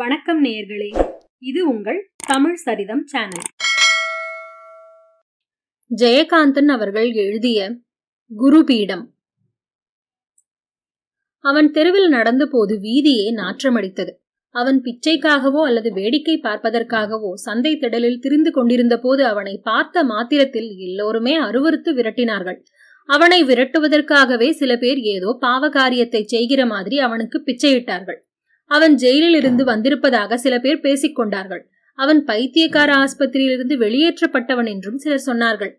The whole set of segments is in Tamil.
வணக்கம் நேயர்களே இது உங்கள் தமிழ் சரிதம் சேனல் ஜெயகாந்தன் அவர்கள் எழுதிய குருபீடம் அவன் தெருவில் நடந்தபோது வீதியே நாற்றமடித்தது அவன் பிச்சைக்காகவோ அல்லது வேடிக்கை பார்ப்பதற்காகவோ சந்தை திடலில் திரிந்து கொண்டிருந்த போது அவனை பார்த்த மாத்திரத்தில் எல்லோருமே அருவறுத்து விரட்டினார்கள் அவனை விரட்டுவதற்காகவே சில பேர் ஏதோ பாவகாரியத்தை செய்கிற மாதிரி அவனுக்கு பிச்சையிட்டார்கள் அவன் ஜெயிலில் இருந்து வந்திருப்பதாக சில பேர் பேசிக்கொண்டார்கள் அவன் பைத்தியக்கார ஆஸ்பத்திரியிலிருந்து வெளியேற்றப்பட்டவன் என்றும் சிலர் சொன்னார்கள்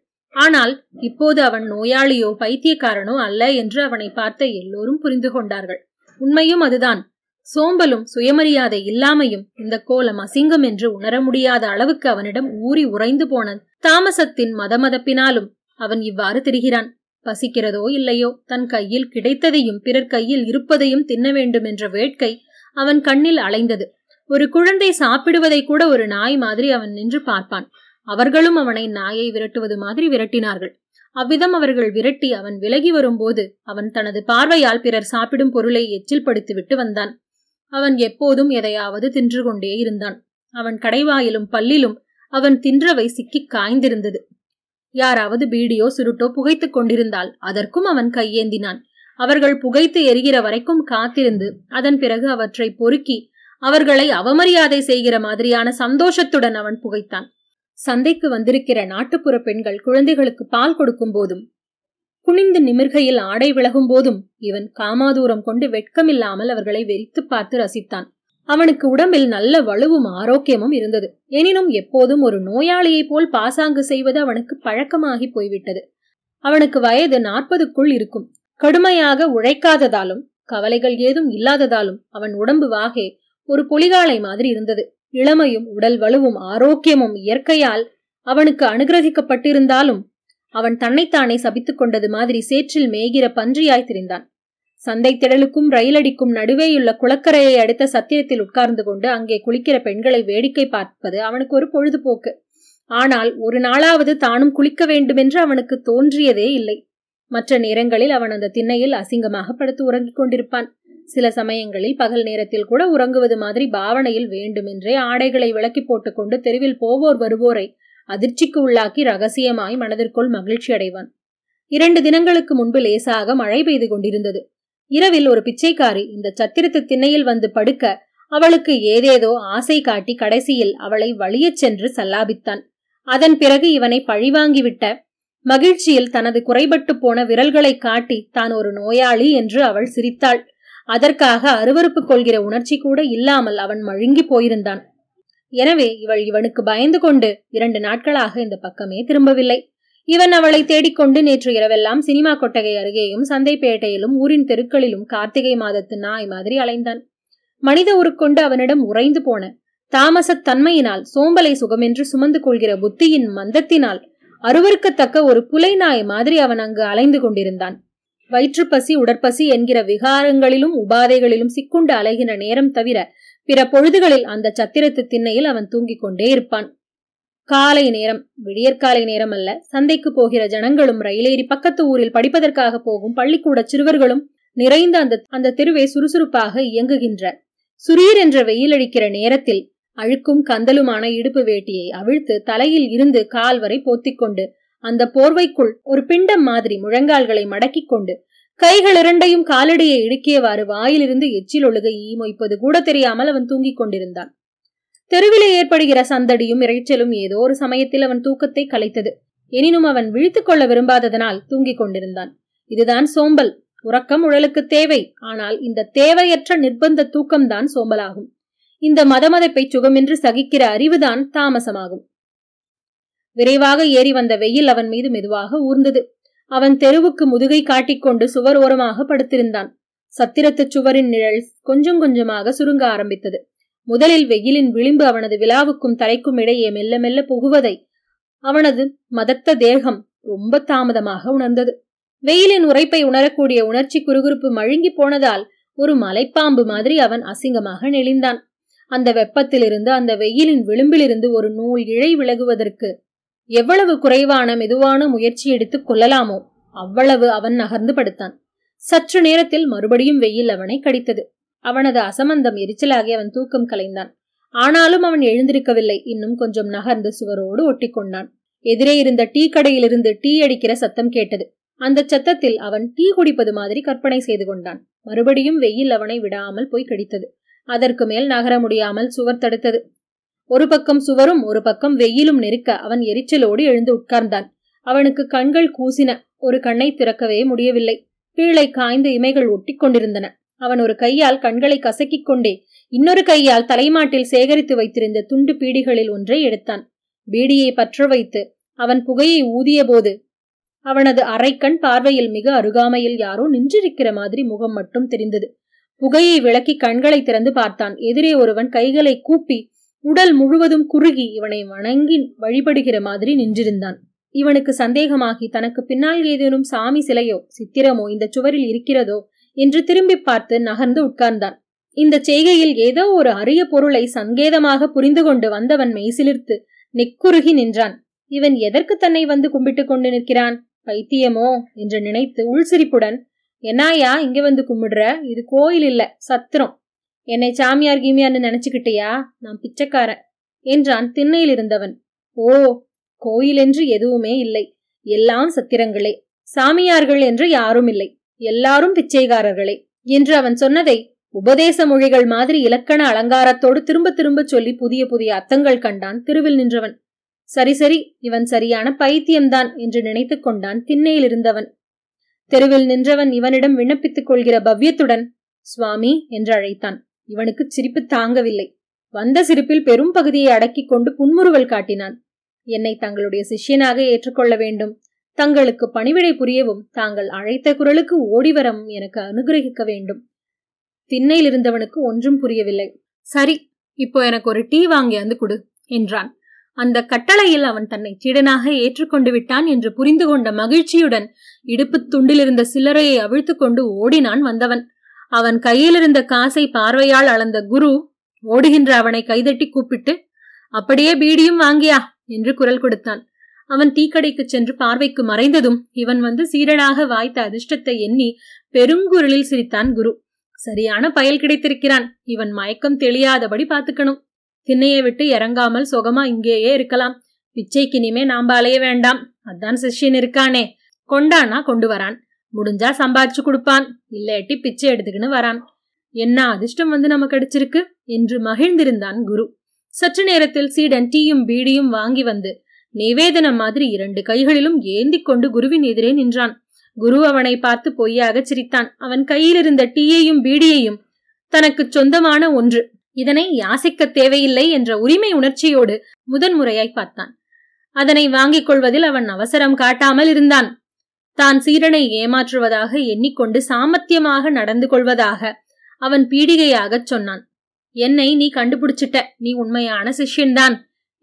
ஆனால் இப்போது அவன் நோயாளியோ பைத்தியக்காரனோ அல்ல என்று அவனை பார்த்த எல்லோரும் புரிந்து கொண்டார்கள் உண்மையும் அதுதான் சோம்பலும் சுயமரியாதை இல்லாமையும் இந்த கோலம் அசிங்கம் என்று உணர முடியாத அளவுக்கு அவனிடம் ஊறி உறைந்து போன தாமசத்தின் மதமதப்பினாலும் அவன் இவ்வாறு திரிகிறான் பசிக்கிறதோ இல்லையோ தன் கையில் கிடைத்ததையும் பிறர் கையில் இருப்பதையும் தின்ன வேண்டும் என்ற வேட்கை அவன் கண்ணில் அலைந்தது ஒரு குழந்தை சாப்பிடுவதை கூட ஒரு நாய் மாதிரி அவன் நின்று பார்ப்பான் அவர்களும் அவனை நாயை விரட்டுவது மாதிரி விரட்டினார்கள் அவ்விதம் அவர்கள் விரட்டி அவன் விலகி வரும்போது அவன் தனது பார்வையால் பிறர் சாப்பிடும் பொருளை எச்சில் படுத்துவிட்டு வந்தான் அவன் எப்போதும் எதையாவது தின்று கொண்டே இருந்தான் அவன் கடைவாயிலும் பல்லிலும் அவன் தின்றவை சிக்கி காய்ந்திருந்தது யாராவது பீடியோ சுருட்டோ புகைத்துக் கொண்டிருந்தால் அதற்கும் அவன் கையேந்தினான் அவர்கள் புகைத்து எரிகிற வரைக்கும் காத்திருந்து அதன் பிறகு அவற்றை பொறுக்கி அவர்களை அவமரியாதை செய்கிற மாதிரியான சந்தோஷத்துடன் அவன் புகைத்தான் சந்தைக்கு வந்திருக்கிற நாட்டுப்புற பெண்கள் குழந்தைகளுக்கு பால் கொடுக்கும் போதும் குனிந்து நிமிர்கையில் ஆடை விலகும் போதும் இவன் காமாதூரம் கொண்டு வெட்கமில்லாமல் அவர்களை வெறித்து பார்த்து ரசித்தான் அவனுக்கு உடம்பில் நல்ல வலுவும் ஆரோக்கியமும் இருந்தது எனினும் எப்போதும் ஒரு நோயாளியைப் போல் பாசாங்கு செய்வது அவனுக்கு பழக்கமாகி போய்விட்டது அவனுக்கு வயது நாற்பதுக்குள் இருக்கும் கடுமையாக உழைக்காததாலும் கவலைகள் ஏதும் இல்லாததாலும் அவன் உடம்பு வாகே ஒரு பொலிகாலை மாதிரி இருந்தது இளமையும் உடல் வலுவும் ஆரோக்கியமும் இயற்கையால் அவனுக்கு அனுகிரகிக்கப்பட்டிருந்தாலும் அவன் தன்னைத்தானே சபித்துக் கொண்டது மாதிரி சேற்றில் மேய்கிற பன்றியாய் திரிந்தான் சந்தை திடலுக்கும் ரயிலடிக்கும் நடுவேயுள்ள குளக்கரையை அடுத்த சத்திரத்தில் உட்கார்ந்து கொண்டு அங்கே குளிக்கிற பெண்களை வேடிக்கை பார்ப்பது அவனுக்கு ஒரு பொழுதுபோக்கு ஆனால் ஒரு நாளாவது தானும் குளிக்க வேண்டுமென்று அவனுக்கு தோன்றியதே இல்லை மற்ற நேரங்களில் அவன் அந்த திண்ணையில் அசிங்கமாக படுத்து உறங்கிக் கொண்டிருப்பான் சில சமயங்களில் பகல் நேரத்தில் கூட உறங்குவது மாதிரி பாவனையில் வேண்டுமென்றே ஆடைகளை விளக்கி போட்டுக்கொண்டு தெருவில் போவோர் வருவோரை அதிர்ச்சிக்கு உள்ளாக்கி ரகசியமாய் மனதிற்குள் மகிழ்ச்சி அடைவான் இரண்டு தினங்களுக்கு முன்பு லேசாக மழை பெய்து கொண்டிருந்தது இரவில் ஒரு பிச்சைக்காரி இந்த சத்திரத்து திண்ணையில் வந்து படுக்க அவளுக்கு ஏதேதோ ஆசை காட்டி கடைசியில் அவளை வழியச் சென்று சல்லாபித்தான் அதன் பிறகு இவனை பழிவாங்கிவிட்ட மகிழ்ச்சியில் தனது குறைபட்டு போன விரல்களை காட்டி தான் ஒரு நோயாளி என்று அவள் சிரித்தாள் அதற்காக அருவறுப்பு கொள்கிற உணர்ச்சி கூட இல்லாமல் அவன் மழுங்கி போயிருந்தான் எனவே இவள் இவனுக்கு பயந்து கொண்டு இரண்டு நாட்களாக இந்த பக்கமே திரும்பவில்லை இவன் அவளை தேடிக்கொண்டு நேற்று இரவெல்லாம் சினிமா கொட்டகை அருகேயும் சந்தைப்பேட்டையிலும் ஊரின் தெருக்களிலும் கார்த்திகை மாதத்து நாய் மாதிரி அலைந்தான் மனித உருக்கொண்டு அவனிடம் உறைந்து போன தாமசத் தன்மையினால் சோம்பலை சுகமென்று சுமந்து கொள்கிற புத்தியின் மந்தத்தினால் அருவருக்கத்தக்க ஒரு புலை நாய் மாதிரி அவன் அங்கு அலைந்து கொண்டிருந்தான் வயிற்றுப்பசி உடற்பசி என்கிற விகாரங்களிலும் உபாதைகளிலும் சிக்குண்டு அலைகிற நேரம் தவிர பிற பொழுதுகளில் அந்த சத்திரத்து திண்ணையில் அவன் தூங்கிக் கொண்டே இருப்பான் காலை நேரம் விடியற்காலை நேரம் அல்ல சந்தைக்கு போகிற ஜனங்களும் ரயிலேறி பக்கத்து ஊரில் படிப்பதற்காக போகும் பள்ளிக்கூட சிறுவர்களும் நிறைந்த அந்த அந்த தெருவை சுறுசுறுப்பாக இயங்குகின்ற சுரீர் என்ற வெயில் அடிக்கிற நேரத்தில் அழுக்கும் கந்தலுமான இடுப்பு வேட்டியை அவிழ்த்து தலையில் இருந்து கால் வரை கொண்டு அந்த போர்வைக்குள் ஒரு பிண்டம் மாதிரி முழங்கால்களை மடக்கிக் கொண்டு கைகள் இரண்டையும் காலடியை இடுக்கியவாறு வாயிலிருந்து எச்சில் ஒழுக ஈ மொய்ப்பது கூட தெரியாமல் அவன் தூங்கிக் கொண்டிருந்தான் தெருவிலே ஏற்படுகிற சந்தடியும் இறைச்சலும் ஏதோ ஒரு சமயத்தில் அவன் தூக்கத்தை கலைத்தது எனினும் அவன் விழித்துக் கொள்ள விரும்பாததனால் தூங்கிக் கொண்டிருந்தான் இதுதான் சோம்பல் உறக்கம் உடலுக்கு தேவை ஆனால் இந்த தேவையற்ற நிர்பந்த தூக்கம்தான் சோம்பலாகும் இந்த மதமதைப்பை சுகமென்று சகிக்கிற அறிவுதான் தாமசமாகும் விரைவாக ஏறி வந்த வெயில் அவன் மீது மெதுவாக ஊர்ந்தது அவன் தெருவுக்கு முதுகை காட்டிக்கொண்டு சுவர் ஓரமாக படுத்திருந்தான் சத்திரத்து சுவரின் நிழல் கொஞ்சம் கொஞ்சமாக சுருங்க ஆரம்பித்தது முதலில் வெயிலின் விளிம்பு அவனது விழாவுக்கும் தரைக்கும் இடையே மெல்ல மெல்ல புகுவதை அவனது மதத்த தேகம் ரொம்ப தாமதமாக உணர்ந்தது வெயிலின் உரைப்பை உணரக்கூடிய உணர்ச்சி குறுகுறுப்பு மழுங்கி போனதால் ஒரு மலைப்பாம்பு மாதிரி அவன் அசிங்கமாக நெளிந்தான் அந்த வெப்பத்திலிருந்து அந்த வெயிலின் விளிம்பிலிருந்து ஒரு நூல் இழை விலகுவதற்கு எவ்வளவு குறைவான மெதுவான முயற்சி எடுத்துக் கொள்ளலாமோ அவ்வளவு அவன் நகர்ந்து படுத்தான் சற்று நேரத்தில் மறுபடியும் வெயில் அவனை கடித்தது அவனது அசமந்தம் எரிச்சலாகி அவன் தூக்கம் கலைந்தான் ஆனாலும் அவன் எழுந்திருக்கவில்லை இன்னும் கொஞ்சம் நகர்ந்து சுவரோடு ஒட்டிக்கொண்டான் கொண்டான் எதிரே இருந்த டீ கடையிலிருந்து டீ அடிக்கிற சத்தம் கேட்டது அந்த சத்தத்தில் அவன் டீ குடிப்பது மாதிரி கற்பனை செய்து கொண்டான் மறுபடியும் வெயில் அவனை விடாமல் போய் கடித்தது அதற்கு மேல் நகர முடியாமல் சுவர் தடுத்தது ஒரு பக்கம் சுவரும் ஒரு பக்கம் வெயிலும் நெருக்க அவன் எரிச்சலோடு எழுந்து உட்கார்ந்தான் அவனுக்கு கண்கள் கூசின ஒரு கண்ணை திறக்கவே முடியவில்லை கீழே காய்ந்து இமைகள் ஒட்டி கொண்டிருந்தன அவன் ஒரு கையால் கண்களை கசக்கிக் கொண்டே இன்னொரு கையால் தலைமாட்டில் சேகரித்து வைத்திருந்த துண்டு பீடிகளில் ஒன்றை எடுத்தான் பீடியை பற்ற வைத்து அவன் புகையை ஊதிய போது அவனது அரைக்கண் பார்வையில் மிக அருகாமையில் யாரோ நின்றிருக்கிற மாதிரி முகம் மட்டும் தெரிந்தது புகையை விளக்கி கண்களை திறந்து பார்த்தான் எதிரே ஒருவன் கைகளை கூப்பி உடல் முழுவதும் குறுகி இவனை வணங்கி வழிபடுகிற மாதிரி நின்றிருந்தான் இவனுக்கு சந்தேகமாகி தனக்கு பின்னால் ஏதேனும் சாமி சிலையோ சித்திரமோ இந்த சுவரில் இருக்கிறதோ என்று திரும்பி பார்த்து நகர்ந்து உட்கார்ந்தான் இந்த செய்கையில் ஏதோ ஒரு அரிய பொருளை சங்கேதமாக புரிந்து கொண்டு வந்தவன் மெய்சிலிர்த்து நெக்குருகி நின்றான் இவன் எதற்கு தன்னை வந்து கும்பிட்டு கொண்டு நிற்கிறான் பைத்தியமோ என்று நினைத்து உள்சிரிப்புடன் என்னாயா இங்கே வந்து கும்பிடுற இது கோயில் இல்லை சத்திரம் என்னை சாமியார் கீமியார்னு நினச்சிக்கிட்டியா நான் பிச்சைக்காரன் என்றான் திண்ணையில் இருந்தவன் ஓ கோயில் என்று எதுவுமே இல்லை எல்லாம் சத்திரங்களே சாமியார்கள் என்று யாரும் இல்லை எல்லாரும் பிச்சைக்காரர்களே என்று அவன் சொன்னதை உபதேச மொழிகள் மாதிரி இலக்கண அலங்காரத்தோடு திரும்ப திரும்ப சொல்லி புதிய புதிய அத்தங்கள் கண்டான் திருவில் நின்றவன் சரி சரி இவன் சரியான பைத்தியம்தான் என்று நினைத்து கொண்டான் திண்ணையில் இருந்தவன் தெருவில் நின்றவன் இவனிடம் விண்ணப்பித்துக் கொள்கிற பவ்யத்துடன் சுவாமி என்று அழைத்தான் இவனுக்கு சிரிப்பு தாங்கவில்லை வந்த சிரிப்பில் பெரும் பகுதியை அடக்கிக் கொண்டு புன்முறுவல் காட்டினான் என்னை தங்களுடைய சிஷ்யனாக ஏற்றுக்கொள்ள வேண்டும் தங்களுக்கு பணிவிடை புரியவும் தாங்கள் அழைத்த குரலுக்கு ஓடிவரவும் எனக்கு அனுகிரகிக்க வேண்டும் திண்ணையில் இருந்தவனுக்கு ஒன்றும் புரியவில்லை சரி இப்போ எனக்கு ஒரு டீ வாங்கி வந்து கொடு என்றான் அந்த கட்டளையில் அவன் தன்னை சீடனாக ஏற்றுக்கொண்டு விட்டான் என்று புரிந்து கொண்ட மகிழ்ச்சியுடன் இடுப்பு துண்டிலிருந்த சில்லறையை அவிழ்த்து கொண்டு ஓடினான் வந்தவன் அவன் கையிலிருந்த காசை பார்வையால் அளந்த குரு ஓடுகின்ற அவனை கைதட்டி கூப்பிட்டு அப்படியே பீடியும் வாங்கியா என்று குரல் கொடுத்தான் அவன் தீக்கடைக்கு சென்று பார்வைக்கு மறைந்ததும் இவன் வந்து சீரனாக வாய்த்த அதிர்ஷ்டத்தை எண்ணி பெருங்குரலில் சிரித்தான் குரு சரியான பயல் கிடைத்திருக்கிறான் இவன் மயக்கம் தெளியாதபடி பார்த்துக்கணும் திண்ணையை விட்டு இறங்காமல் சுகமா இங்கேயே இருக்கலாம் பிச்சைக்கு இனிமே நாம அலைய வேண்டாம் அதான் சிஷ்யன் இருக்கானே கொண்டானா கொண்டு வரான் முடிஞ்சா சம்பாதிச்சு கொடுப்பான் இல்லேட்டி பிச்சை எடுத்துக்கின்னு வரான் என்ன அதிர்ஷ்டம் வந்து நமக்கு அடிச்சிருக்கு என்று மகிழ்ந்திருந்தான் குரு சற்று நேரத்தில் சீடன் டீயும் பீடியும் வாங்கி வந்து நிவேதனம் மாதிரி இரண்டு கைகளிலும் ஏந்தி கொண்டு குருவின் எதிரே நின்றான் குரு அவனை பார்த்து பொய்யாக சிரித்தான் அவன் கையிலிருந்த டீயையும் பீடியையும் தனக்கு சொந்தமான ஒன்று இதனை யாசிக்க தேவையில்லை என்ற உரிமை உணர்ச்சியோடு முதன்முறையாய் பார்த்தான் அதனை வாங்கிக் கொள்வதில் அவன் அவசரம் காட்டாமல் இருந்தான் தான் சீரனை ஏமாற்றுவதாக எண்ணிக்கொண்டு சாமர்த்தியமாக நடந்து கொள்வதாக அவன் பீடிகையாகச் சொன்னான் என்னை நீ கண்டுபிடிச்சிட்ட நீ உண்மையான சிஷ்யன்தான்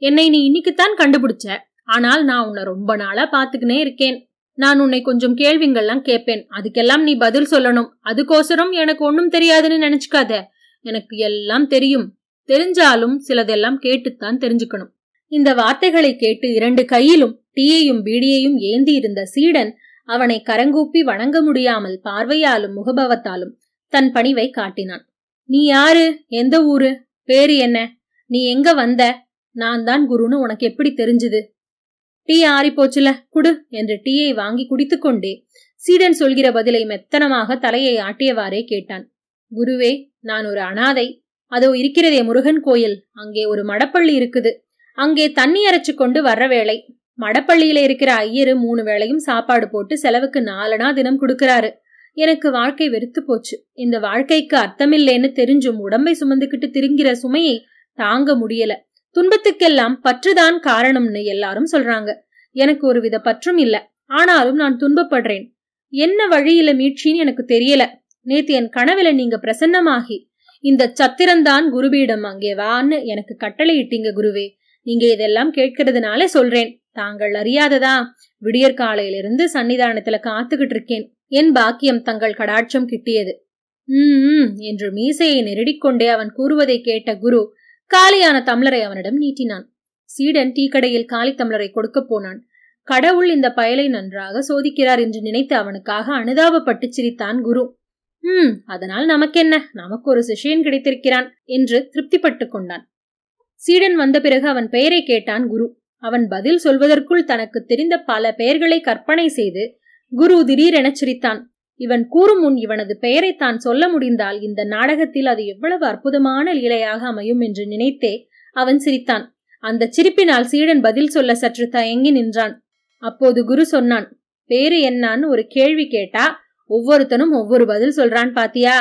என்னை நீ இன்னைக்குத்தான் கண்டுபிடிச்ச ஆனால் நான் உன்னை ரொம்ப நாளா பாத்துக்கினே இருக்கேன் நான் உன்னை கொஞ்சம் கேள்விங்கள்லாம் கேட்பேன் அதுக்கெல்லாம் நீ பதில் சொல்லணும் அதுக்கோசரம் எனக்கு ஒண்ணும் தெரியாதுன்னு நினைச்சுக்காத எனக்கு எல்லாம் தெரியும் தெரிஞ்சாலும் சிலதெல்லாம் கேட்டுத்தான் தெரிஞ்சுக்கணும் இந்த வார்த்தைகளை கேட்டு இரண்டு கையிலும் டீயையும் பீடியையும் ஏந்தி இருந்த சீடன் அவனை கரங்கூப்பி வணங்க முடியாமல் பார்வையாலும் முகபவத்தாலும் தன் பணிவை காட்டினான் நீ யாரு எந்த ஊரு பேரு என்ன நீ எங்க வந்த நான் தான் குருன்னு உனக்கு எப்படி தெரிஞ்சுது டீ ஆறிப்போச்சுல குடு என்று டீயை வாங்கி குடித்துக்கொண்டே சீடன் சொல்கிற பதிலை மெத்தனமாக தலையை ஆட்டியவாறே கேட்டான் குருவே நான் ஒரு அனாதை அதோ இருக்கிறதே முருகன் கோயில் அங்கே ஒரு மடப்பள்ளி இருக்குது அங்கே தண்ணி அரைச்சு கொண்டு வர்ற வேலை மடப்பள்ளியில இருக்கிற ஐயரு மூணு வேளையும் சாப்பாடு போட்டு செலவுக்கு நாலனா தினம் கொடுக்கறாரு எனக்கு வாழ்க்கை வெறுத்து போச்சு இந்த வாழ்க்கைக்கு அர்த்தமில்லைன்னு தெரிஞ்சும் உடம்பை சுமந்துக்கிட்டு திருங்கிற சுமையை தாங்க முடியல துன்பத்துக்கெல்லாம் பற்றுதான் காரணம்னு எல்லாரும் சொல்றாங்க எனக்கு ஒரு வித பற்றும் இல்ல ஆனாலும் நான் துன்பப்படுறேன் என்ன வழியில மீட்சின்னு எனக்கு தெரியல நேத்து என் கனவுல நீங்க பிரசன்னமாகி இந்த சத்திரந்தான் குருபீடம் அங்கே வான்னு எனக்கு கட்டளையிட்டீங்க குருவே நீங்க இதெல்லாம் கேட்கறதுனால சொல்றேன் தாங்கள் அறியாததா விடியற் காலையிலிருந்து சன்னிதானத்துல காத்துக்கிட்டு இருக்கேன் என் பாக்கியம் தங்கள் கடாட்சம் கிட்டியது உம் என்று மீசையை நெருடிக்கொண்டே அவன் கூறுவதை கேட்ட குரு காலியான தம்ளரை அவனிடம் நீட்டினான் சீடன் டீக்கடையில் காலி தம்ளரை கொடுக்க போனான் கடவுள் இந்த பயலை நன்றாக சோதிக்கிறார் என்று நினைத்து அவனுக்காக அனுதாபப்பட்டு சிரித்தான் குரு ம் அதனால் நமக்கென்ன நமக்கு ஒரு சிஷியன் கிடைத்திருக்கிறான் என்று திருப்திப்பட்டு கொண்டான் சீடன் வந்த பிறகு அவன் பெயரை கேட்டான் குரு அவன் பதில் சொல்வதற்குள் தனக்கு தெரிந்த பல பெயர்களை கற்பனை செய்து குரு திடீரெனச் சிரித்தான் இவன் கூறும் முன் இவனது பெயரை தான் சொல்ல முடிந்தால் இந்த நாடகத்தில் அது எவ்வளவு அற்புதமான லீலையாக அமையும் என்று நினைத்தே அவன் சிரித்தான் அந்த சிரிப்பினால் சீடன் பதில் சொல்ல சற்று தயங்கி நின்றான் அப்போது குரு சொன்னான் பேரு என்னான்னு ஒரு கேள்வி கேட்டா ஒவ்வொருத்தனும் ஒவ்வொரு பதில் சொல்றான் பாத்தியா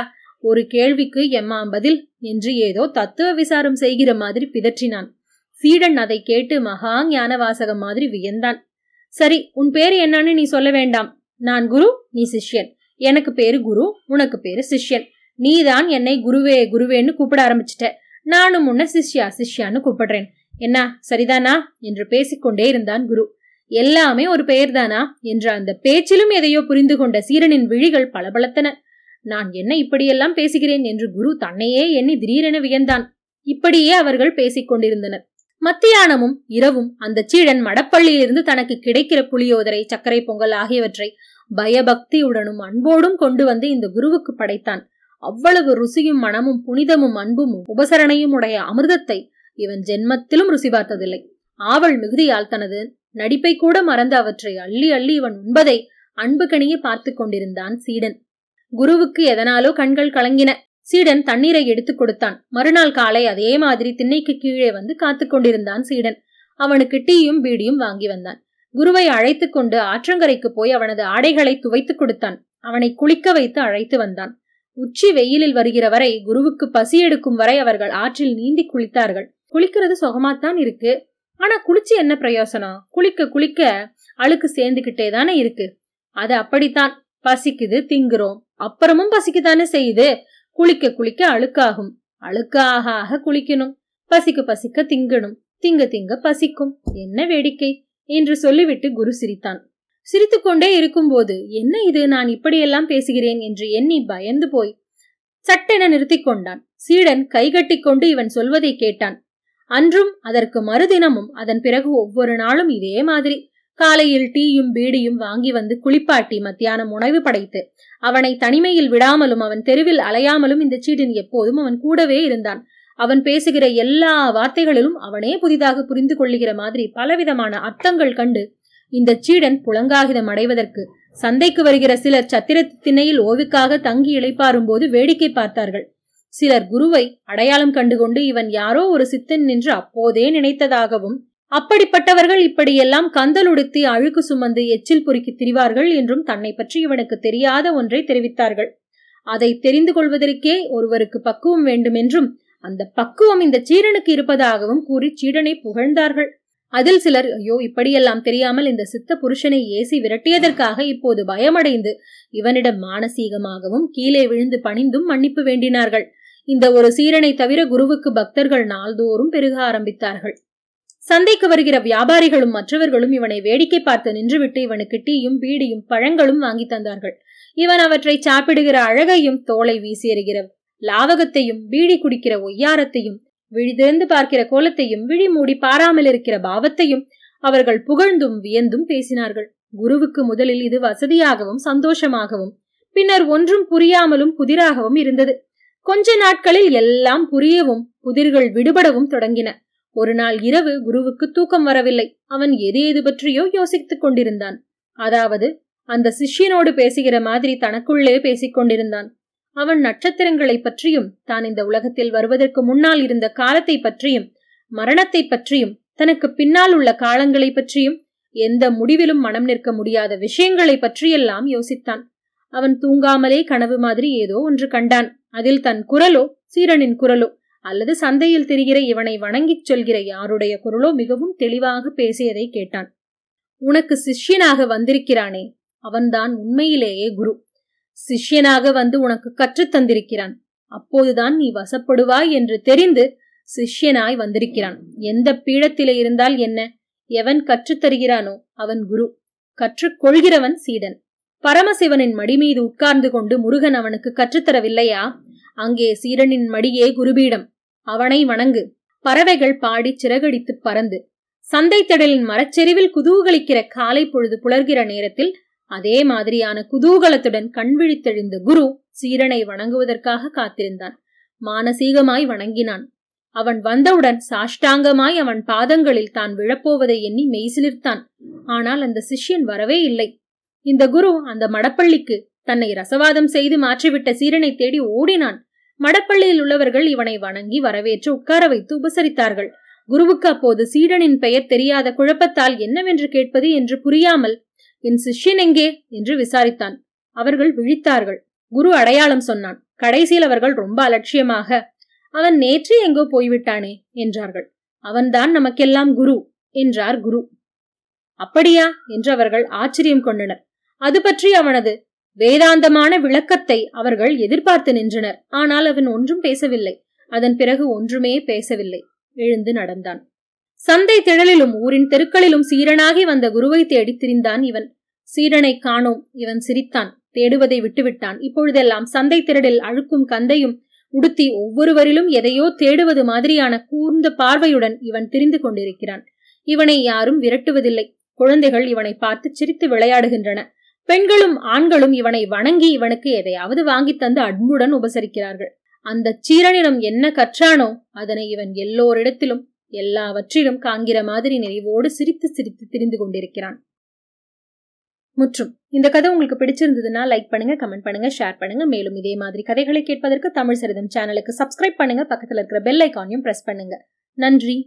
ஒரு கேள்விக்கு எம்மாம் பதில் என்று ஏதோ தத்துவ விசாரம் செய்கிற மாதிரி பிதற்றினான் சீடன் அதை கேட்டு மகா ஞானவாசகம் மாதிரி வியந்தான் சரி உன் பேரு என்னன்னு நீ சொல்ல வேண்டாம் நான் குரு நீ சிஷ்யன் எனக்கு பேரு குரு உனக்கு பேரு சிஷ்யன் நீதான் என்னை குருவே குருவேன்னு கூப்பிட ஆரம்பிச்சிட்ட நானும் உன்ன சிஷ்யா சிஷ்யான்னு கூப்பிடுறேன் என்ன சரிதானா என்று பேசிக்கொண்டே இருந்தான் குரு எல்லாமே ஒரு பெயர்தானா என்ற அந்த பேச்சிலும் எதையோ புரிந்து கொண்ட சீரனின் விழிகள் பளபளத்தன நான் என்ன இப்படியெல்லாம் பேசுகிறேன் என்று குரு தன்னையே எண்ணி திடீரென வியந்தான் இப்படியே அவர்கள் பேசிக் கொண்டிருந்தனர் மத்தியானமும் இரவும் அந்த சீடன் மடப்பள்ளியிலிருந்து தனக்கு கிடைக்கிற புளியோதரை சர்க்கரை பொங்கல் ஆகியவற்றை பயபக்தியுடனும் அன்போடும் கொண்டு வந்து இந்த குருவுக்கு படைத்தான் அவ்வளவு ருசியும் மனமும் புனிதமும் அன்பும் உபசரணையும் உடைய அமிர்தத்தை இவன் ஜென்மத்திலும் ருசி பார்த்ததில்லை ஆவல் மிகுதியால் தனது நடிப்பை கூட மறந்து அவற்றை அள்ளி அள்ளி இவன் உண்பதை அன்பு கனியே பார்த்து கொண்டிருந்தான் சீடன் குருவுக்கு எதனாலோ கண்கள் கலங்கின சீடன் தண்ணீரை எடுத்துக் கொடுத்தான் மறுநாள் காலை அதே மாதிரி திண்ணைக்கு கீழே வந்து காத்து கொண்டிருந்தான் சீடன் அவனுக்கு டீயும் பீடியும் வாங்கி வந்தான் குருவை அழைத்து கொண்டு ஆற்றங்கரைக்கு போய் அவனது ஆடைகளை துவைத்து கொடுத்தான் அவனை குளிக்க வைத்து அழைத்து வந்தான் உச்சி வெயிலில் வருகிற வரை குருவுக்கு பசி எடுக்கும் வரை அவர்கள் ஆற்றில் நீந்தி குளித்தார்கள் குளிக்கிறது சுகமாத்தான் இருக்கு ஆனா குளிச்சு என்ன பிரயோசனம் குளிக்க குளிக்க அழுக்கு சேர்ந்துகிட்டே தானே இருக்கு அது அப்படித்தான் பசிக்குது திங்குறோம் அப்புறமும் பசிக்குதானே செய்யுது குளிக்க குளிக்க அழுக்காகும் அழுக்காக ஆக குளிக்கணும் பசிக்க பசிக்க திங்கணும் திங்க திங்க பசிக்கும் என்ன வேடிக்கை என்று சொல்லிவிட்டு குரு சிரித்தான் சிரித்துக்கொண்டே இருக்கும்போது என்ன இது நான் இப்படியெல்லாம் பேசுகிறேன் என்று எண்ணி பயந்து போய் சட்டென நிறுத்தி கொண்டான் சீடன் கைகட்டி கொண்டு இவன் சொல்வதை கேட்டான் அன்றும் அதற்கு மறுதினமும் அதன் பிறகு ஒவ்வொரு நாளும் இதே மாதிரி காலையில் டீயும் பீடியும் வாங்கி வந்து குளிப்பாட்டி மத்தியானம் உணவு படைத்து அவனை தனிமையில் விடாமலும் அவன் தெருவில் அலையாமலும் இந்த சீடன் எப்போதும் அவன் கூடவே இருந்தான் அவன் பேசுகிற எல்லா வார்த்தைகளிலும் அவனே புதிதாக புரிந்து கொள்ளுகிற மாதிரி பலவிதமான அர்த்தங்கள் கண்டு இந்த சீடன் புலங்காகிதம் அடைவதற்கு சந்தைக்கு வருகிற சிலர் சத்திரத்திணையில் ஓவிக்காக தங்கி இழைப்பாரும் போது வேடிக்கை பார்த்தார்கள் சிலர் குருவை அடையாளம் கண்டுகொண்டு இவன் யாரோ ஒரு சித்தன் நின்று அப்போதே நினைத்ததாகவும் அப்படிப்பட்டவர்கள் இப்படியெல்லாம் கந்தலுடுத்தி அழுக்கு சுமந்து எச்சில் பொறுக்கி திரிவார்கள் என்றும் தன்னை பற்றி இவனுக்கு தெரியாத ஒன்றை தெரிவித்தார்கள் அதை தெரிந்து கொள்வதற்கே ஒருவருக்கு பக்குவம் வேண்டுமென்றும் அந்த பக்குவம் இந்த சீரனுக்கு இருப்பதாகவும் கூறி சீடனை புகழ்ந்தார்கள் அதில் சிலர் ஐயோ இப்படியெல்லாம் தெரியாமல் இந்த சித்த புருஷனை ஏசி விரட்டியதற்காக இப்போது பயமடைந்து இவனிடம் மானசீகமாகவும் கீழே விழுந்து பணிந்தும் மன்னிப்பு வேண்டினார்கள் இந்த ஒரு சீரனை தவிர குருவுக்கு பக்தர்கள் நாள்தோறும் பெருக ஆரம்பித்தார்கள் சந்தைக்கு வருகிற வியாபாரிகளும் மற்றவர்களும் இவனை வேடிக்கை பார்த்து நின்றுவிட்டு இவனுக்கு டீயும் பீடியும் பழங்களும் வாங்கி தந்தார்கள் இவன் அவற்றை சாப்பிடுகிற அழகையும் தோலை வீசியெறிகிற லாவகத்தையும் பீடி குடிக்கிற ஒய்யாரத்தையும் விழிதிறந்து பார்க்கிற கோலத்தையும் விழி மூடி பாராமல் இருக்கிற பாவத்தையும் அவர்கள் புகழ்ந்தும் வியந்தும் பேசினார்கள் குருவுக்கு முதலில் இது வசதியாகவும் சந்தோஷமாகவும் பின்னர் ஒன்றும் புரியாமலும் புதிராகவும் இருந்தது கொஞ்ச நாட்களில் எல்லாம் புரியவும் புதிர்கள் விடுபடவும் தொடங்கின ஒரு நாள் இரவு குருவுக்கு தூக்கம் வரவில்லை அவன் எது எது பற்றியோ யோசித்துக் கொண்டிருந்தான் அதாவது அந்த சிஷ்யனோடு பேசுகிற மாதிரி தனக்குள்ளே பேசிக் கொண்டிருந்தான் அவன் நட்சத்திரங்களை பற்றியும் தான் இந்த உலகத்தில் வருவதற்கு முன்னால் இருந்த காலத்தை பற்றியும் மரணத்தை பற்றியும் தனக்கு பின்னால் உள்ள காலங்களை பற்றியும் எந்த முடிவிலும் மனம் நிற்க முடியாத விஷயங்களை பற்றியெல்லாம் யோசித்தான் அவன் தூங்காமலே கனவு மாதிரி ஏதோ ஒன்று கண்டான் அதில் தன் குரலோ சீரனின் குரலோ அல்லது சந்தையில் திரிகிற இவனை வணங்கிச் சொல்கிற யாருடைய குரலோ மிகவும் தெளிவாக பேசியதை கேட்டான் உனக்கு சிஷ்யனாக வந்திருக்கிறானே அவன்தான் உண்மையிலேயே குரு சிஷ்யனாக வந்து உனக்கு கற்றுத்தந்திருக்கிறான் அப்போதுதான் நீ வசப்படுவாய் என்று தெரிந்து சிஷ்யனாய் வந்திருக்கிறான் எந்த பீடத்திலே இருந்தால் என்ன எவன் கற்றுத்தருகிறானோ அவன் குரு கற்றுக்கொள்கிறவன் சீடன் பரமசிவனின் மடி மீது உட்கார்ந்து கொண்டு முருகன் அவனுக்கு கற்றுத்தரவில்லையா அங்கே சீரனின் மடியே குருபீடம் அவனை வணங்கு பறவைகள் பாடி சிறகடித்து பறந்து சந்தை திடலின் மரச்செறிவில் குதூகலிக்கிற காலை பொழுது புலர்கிற நேரத்தில் அதே மாதிரியான குதூகலத்துடன் கண் விழித்தெழுந்த குரு சீரனை வணங்குவதற்காக காத்திருந்தான் மானசீகமாய் வணங்கினான் அவன் வந்தவுடன் சாஷ்டாங்கமாய் அவன் பாதங்களில் தான் விழப்போவதை எண்ணி மெய்சிலிர்த்தான் ஆனால் அந்த சிஷ்யன் வரவே இல்லை இந்த குரு அந்த மடப்பள்ளிக்கு தன்னை ரசவாதம் செய்து மாற்றிவிட்ட சீரனை தேடி ஓடினான் மடப்பள்ளியில் உள்ளவர்கள் இவனை வணங்கி வரவேற்று உட்கார வைத்து உபசரித்தார்கள் குருவுக்கு அப்போது சீடனின் பெயர் தெரியாத குழப்பத்தால் என்னவென்று கேட்பது என்று புரியாமல் என் சிஷ்யன் எங்கே என்று விசாரித்தான் அவர்கள் விழித்தார்கள் குரு அடையாளம் சொன்னான் கடைசியில் அவர்கள் ரொம்ப அலட்சியமாக அவன் நேற்று எங்கோ போய்விட்டானே என்றார்கள் அவன்தான் நமக்கெல்லாம் குரு என்றார் குரு அப்படியா என்று அவர்கள் ஆச்சரியம் கொண்டனர் அது பற்றி அவனது வேதாந்தமான விளக்கத்தை அவர்கள் எதிர்பார்த்து நின்றனர் ஆனால் அவன் ஒன்றும் பேசவில்லை அதன் பிறகு ஒன்றுமே பேசவில்லை எழுந்து நடந்தான் சந்தை திழலிலும் ஊரின் தெருக்களிலும் சீரனாகி வந்த குருவை தேடி திரிந்தான் இவன் சீரனை காணோம் இவன் சிரித்தான் தேடுவதை விட்டுவிட்டான் இப்பொழுதெல்லாம் சந்தை திரடில் அழுக்கும் கந்தையும் உடுத்தி ஒவ்வொருவரிலும் எதையோ தேடுவது மாதிரியான கூர்ந்த பார்வையுடன் இவன் திரிந்து கொண்டிருக்கிறான் இவனை யாரும் விரட்டுவதில்லை குழந்தைகள் இவனை பார்த்து சிரித்து விளையாடுகின்றன பெண்களும் ஆண்களும் இவனை வணங்கி இவனுக்கு எதையாவது வாங்கி தந்து அன்புடன் உபசரிக்கிறார்கள் அந்த சீரனிடம் என்ன கற்றானோ அதனை இவன் எல்லோரிடத்திலும் எல்லாவற்றிலும் காங்கிற மாதிரி நிறைவோடு சிரித்து சிரித்து திரிந்து கொண்டிருக்கிறான் முற்றும் இந்த கதை உங்களுக்கு பிடிச்சிருந்ததுன்னா லைக் பண்ணுங்க கமெண்ட் பண்ணுங்க ஷேர் பண்ணுங்க மேலும் இதே மாதிரி கதைகளை கேட்பதற்கு தமிழ் சரிதம் சேனலுக்கு சப்ஸ்கிரைப் பண்ணுங்க பக்கத்தில் இருக்கிற பெல் ஐக்கானையும் பிரஸ் பண்ணுங்க நன்றி